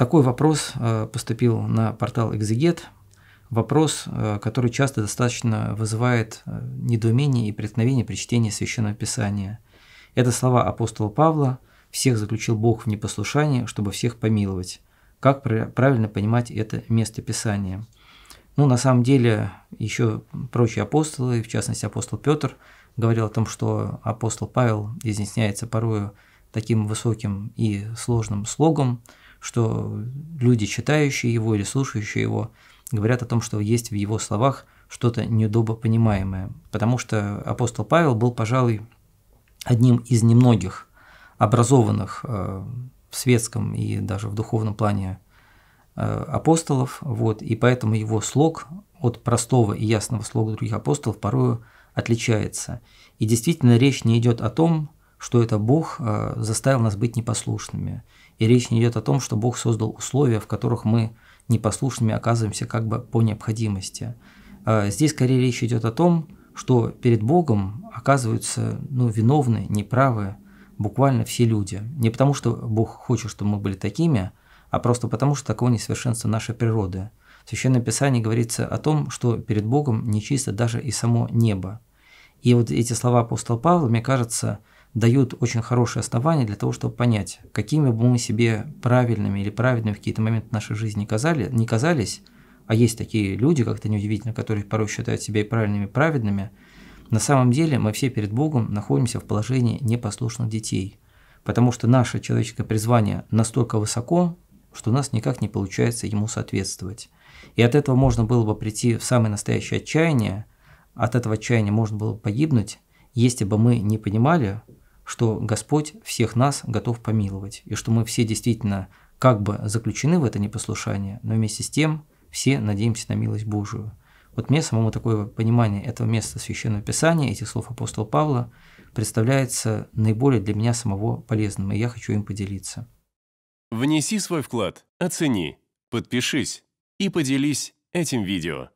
Такой вопрос э, поступил на портал Exeget, Вопрос, э, который часто достаточно вызывает э, недоумение и преткновение при чтении Священного Писания. Это слова апостола Павла «Всех заключил Бог в непослушании, чтобы всех помиловать». Как правильно понимать это место Писания? Ну, на самом деле, еще прочие апостолы, в частности, апостол Петр, говорил о том, что апостол Павел изъясняется порою таким высоким и сложным слогом, что люди, читающие его или слушающие его, говорят о том, что есть в его словах что-то недобопонимаемое, потому что апостол Павел был, пожалуй, одним из немногих образованных э, в светском и даже в духовном плане э, апостолов, вот, и поэтому его слог от простого и ясного слога других апостолов порою отличается. И действительно речь не идет о том, что это Бог э, заставил нас быть непослушными. И речь не идет о том, что Бог создал условия, в которых мы непослушными оказываемся как бы по необходимости. Э, здесь скорее речь идет о том, что перед Богом оказываются ну, виновны, неправы буквально все люди. Не потому, что Бог хочет, чтобы мы были такими, а просто потому, что такого несовершенства нашей природы. В Священном Писании говорится о том, что перед Богом нечисто даже и само небо. И вот эти слова апостола Павла, мне кажется, дают очень хорошие основания для того, чтобы понять, какими бы мы себе правильными или правильными в какие-то моменты нашей жизни казали, не казались, а есть такие люди, как-то неудивительно, которые порой считают себя и правильными, и праведными, на самом деле мы все перед Богом находимся в положении непослушных детей, потому что наше человеческое призвание настолько высоко, что у нас никак не получается ему соответствовать. И от этого можно было бы прийти в самое настоящее отчаяние, от этого отчаяния можно было бы погибнуть, если бы мы не понимали, что Господь всех нас готов помиловать, и что мы все действительно как бы заключены в это непослушание, но вместе с тем все надеемся на милость Божию. Вот мне самому такое понимание этого места Священного Писания, этих слов апостола Павла, представляется наиболее для меня самого полезным, и я хочу им поделиться. Внеси свой вклад, оцени, подпишись и поделись этим видео.